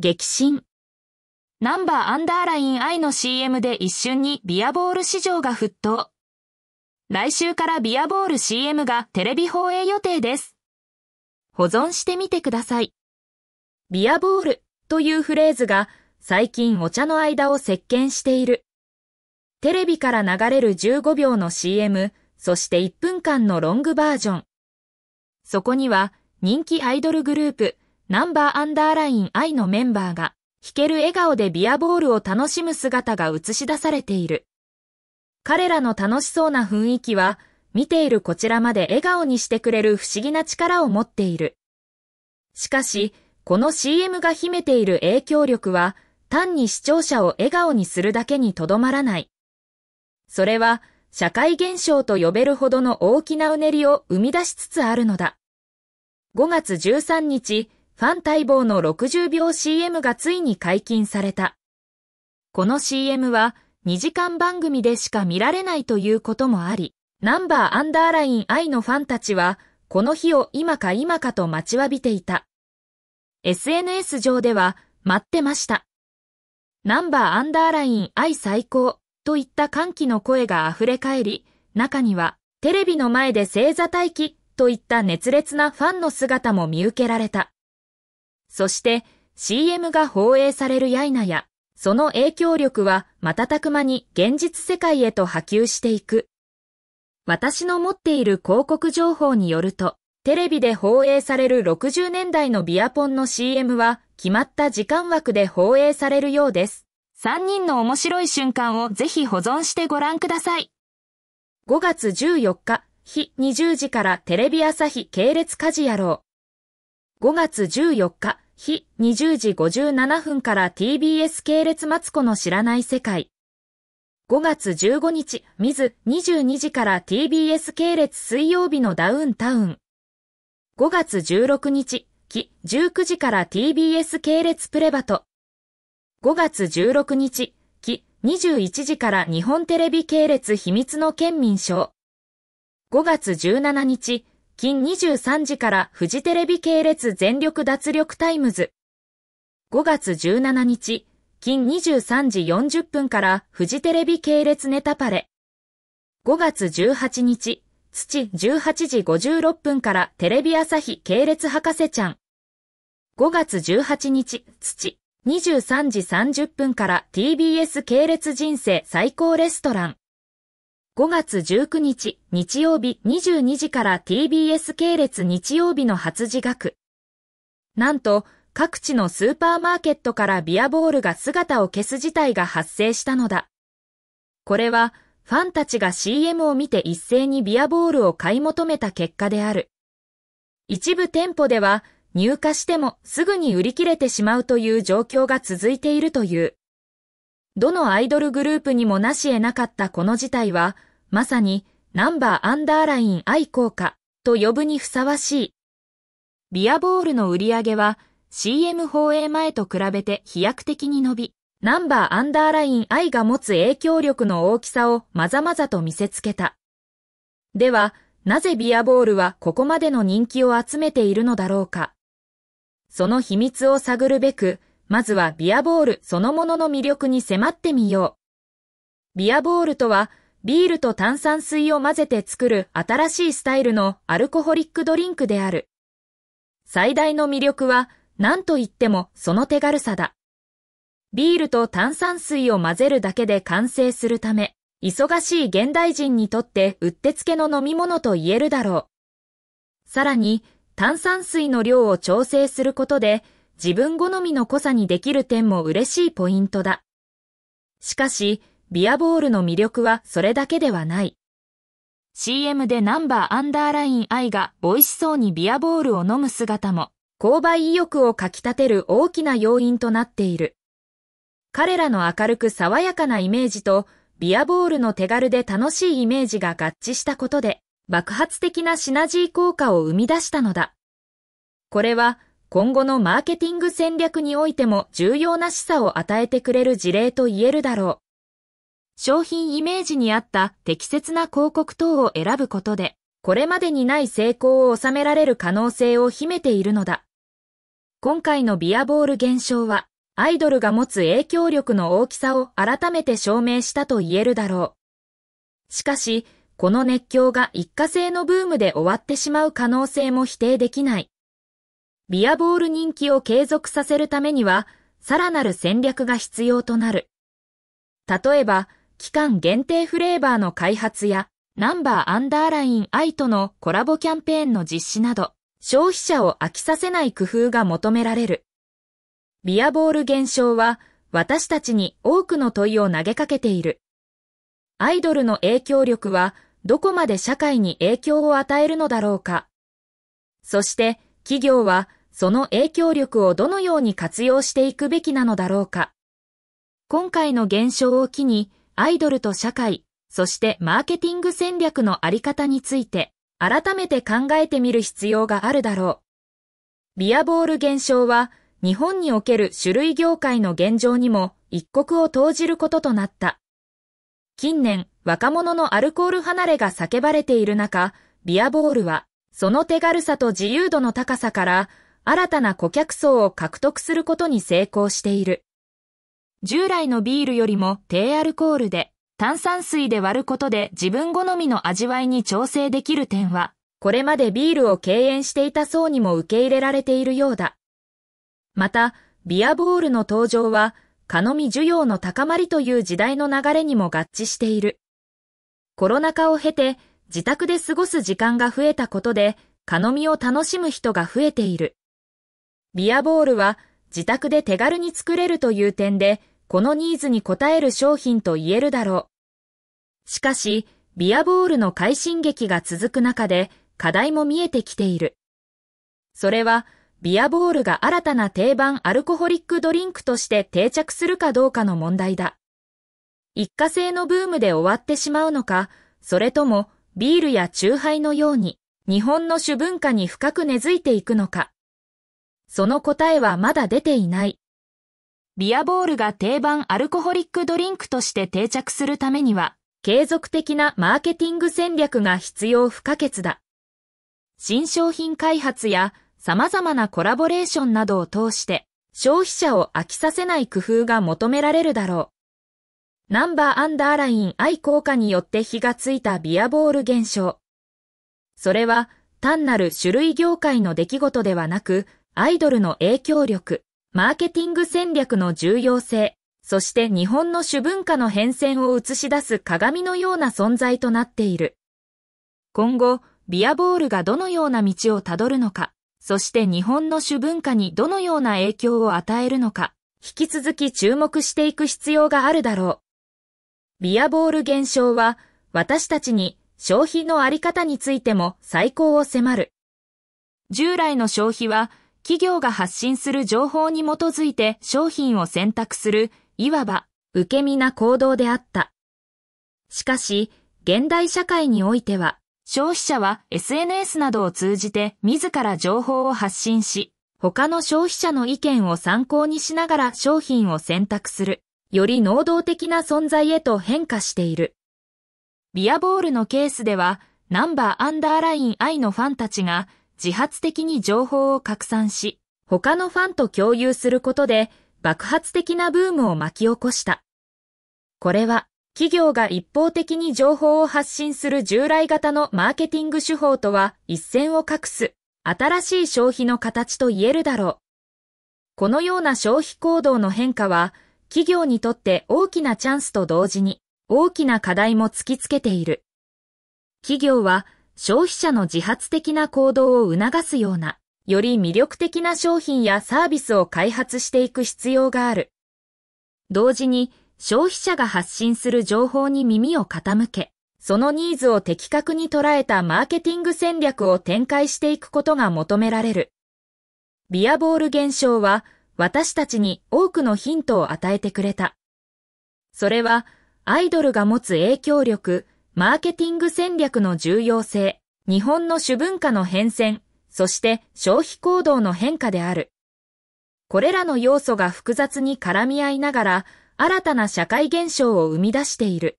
激震。ナンバーアンダーライン I の CM で一瞬にビアボール市場が沸騰。来週からビアボール CM がテレビ放映予定です。保存してみてください。ビアボールというフレーズが最近お茶の間を席巻している。テレビから流れる15秒の CM、そして1分間のロングバージョン。そこには人気アイドルグループ、ナンバーアンダーライン I のメンバーが、弾ける笑顔でビアボールを楽しむ姿が映し出されている。彼らの楽しそうな雰囲気は、見ているこちらまで笑顔にしてくれる不思議な力を持っている。しかし、この CM が秘めている影響力は、単に視聴者を笑顔にするだけにとどまらない。それは、社会現象と呼べるほどの大きなうねりを生み出しつつあるのだ。5月13日、ファン待望の60秒 CM がついに解禁された。この CM は2時間番組でしか見られないということもあり、ナンバーアンダーライン I のファンたちは、この日を今か今かと待ちわびていた。SNS 上では、待ってました。ナンバーアンダーライン I 最高といった歓喜の声が溢れ返り、中には、テレビの前で正座待機といった熱烈なファンの姿も見受けられた。そして CM が放映されるやいなや、その影響力は瞬く間に現実世界へと波及していく。私の持っている広告情報によると、テレビで放映される60年代のビアポンの CM は決まった時間枠で放映されるようです。3人の面白い瞬間をぜひ保存してご覧ください。5月14日、日20時からテレビ朝日系列家事野郎。5月14日、日20時57分から TBS 系列マツコの知らない世界。5月15日、水22時から TBS 系列水曜日のダウンタウン。5月16日、木19時から TBS 系列プレバト。5月16日、木21時から日本テレビ系列秘密の県民賞。5月17日、近23時からフジテレビ系列全力脱力タイムズ。5月17日、近23時40分からフジテレビ系列ネタパレ。5月18日、土18時56分からテレビ朝日系列博士ちゃん。5月18日、土23時30分から TBS 系列人生最高レストラン。5月19日日曜日22時から TBS 系列日曜日の発字額。なんと各地のスーパーマーケットからビアボールが姿を消す事態が発生したのだ。これはファンたちが CM を見て一斉にビアボールを買い求めた結果である。一部店舗では入荷してもすぐに売り切れてしまうという状況が続いているという。どのアイドルグループにもなし得なかったこの事態は、まさにナンバーアンダーライン愛好家と呼ぶにふさわしい。ビアボールの売り上げは CM 放映前と比べて飛躍的に伸び、ナンバーアンダーライン愛が持つ影響力の大きさをまざまざと見せつけた。では、なぜビアボールはここまでの人気を集めているのだろうか。その秘密を探るべく、まずはビアボールそのものの魅力に迫ってみよう。ビアボールとは、ビールと炭酸水を混ぜて作る新しいスタイルのアルコホリックドリンクである。最大の魅力は、何と言ってもその手軽さだ。ビールと炭酸水を混ぜるだけで完成するため、忙しい現代人にとってうってつけの飲み物と言えるだろう。さらに、炭酸水の量を調整することで、自分好みの濃さにできる点も嬉しいポイントだ。しかし、ビアボールの魅力はそれだけではない。CM でナンバーアンダーライン愛が美味しそうにビアボールを飲む姿も、購買意欲をかき立てる大きな要因となっている。彼らの明るく爽やかなイメージと、ビアボールの手軽で楽しいイメージが合致したことで、爆発的なシナジー効果を生み出したのだ。これは、今後のマーケティング戦略においても重要な示唆を与えてくれる事例と言えるだろう。商品イメージに合った適切な広告等を選ぶことで、これまでにない成功を収められる可能性を秘めているのだ。今回のビアボール現象は、アイドルが持つ影響力の大きさを改めて証明したと言えるだろう。しかし、この熱狂が一過性のブームで終わってしまう可能性も否定できない。ビアボール人気を継続させるためには、さらなる戦略が必要となる。例えば、期間限定フレーバーの開発や、ナンバーアンダーラインイとのコラボキャンペーンの実施など、消費者を飽きさせない工夫が求められる。ビアボール現象は、私たちに多くの問いを投げかけている。アイドルの影響力は、どこまで社会に影響を与えるのだろうか。そして、企業はその影響力をどのように活用していくべきなのだろうか。今回の現象を機に、アイドルと社会、そしてマーケティング戦略のあり方について、改めて考えてみる必要があるだろう。ビアボール現象は、日本における種類業界の現状にも一刻を投じることとなった。近年、若者のアルコール離れが叫ばれている中、ビアボールはその手軽さと自由度の高さから新たな顧客層を獲得することに成功している。従来のビールよりも低アルコールで炭酸水で割ることで自分好みの味わいに調整できる点は、これまでビールを敬遠していた層にも受け入れられているようだ。また、ビアボールの登場は、のみ需要の高まりという時代の流れにも合致している。コロナ禍を経て、自宅で過ごす時間が増えたことで、カノミを楽しむ人が増えている。ビアボールは自宅で手軽に作れるという点で、このニーズに応える商品と言えるだろう。しかし、ビアボールの快進撃が続く中で、課題も見えてきている。それは、ビアボールが新たな定番アルコホリックドリンクとして定着するかどうかの問題だ。一過性のブームで終わってしまうのか、それともビールやチューハイのように日本の主文化に深く根付いていくのか。その答えはまだ出ていない。ビアボールが定番アルコホリックドリンクとして定着するためには、継続的なマーケティング戦略が必要不可欠だ。新商品開発や様々なコラボレーションなどを通して、消費者を飽きさせない工夫が求められるだろう。ナンバーアンダーライン愛効果によって火がついたビアボール現象。それは単なる種類業界の出来事ではなく、アイドルの影響力、マーケティング戦略の重要性、そして日本の主文化の変遷を映し出す鏡のような存在となっている。今後、ビアボールがどのような道をたどるのか、そして日本の主文化にどのような影響を与えるのか、引き続き注目していく必要があるだろう。ビアボール現象は私たちに消費のあり方についても最高を迫る。従来の消費は企業が発信する情報に基づいて商品を選択する、いわば受け身な行動であった。しかし、現代社会においては、消費者は SNS などを通じて自ら情報を発信し、他の消費者の意見を参考にしながら商品を選択する。より能動的な存在へと変化している。ビアボールのケースでは、ナンバーアンダーライン I のファンたちが自発的に情報を拡散し、他のファンと共有することで爆発的なブームを巻き起こした。これは企業が一方的に情報を発信する従来型のマーケティング手法とは一線を画す新しい消費の形と言えるだろう。このような消費行動の変化は企業にとって大きなチャンスと同時に大きな課題も突きつけている。企業は消費者の自発的な行動を促すような、より魅力的な商品やサービスを開発していく必要がある。同時に消費者が発信する情報に耳を傾け、そのニーズを的確に捉えたマーケティング戦略を展開していくことが求められる。ビアボール現象は私たちに多くのヒントを与えてくれた。それは、アイドルが持つ影響力、マーケティング戦略の重要性、日本の主文化の変遷、そして消費行動の変化である。これらの要素が複雑に絡み合いながら、新たな社会現象を生み出している。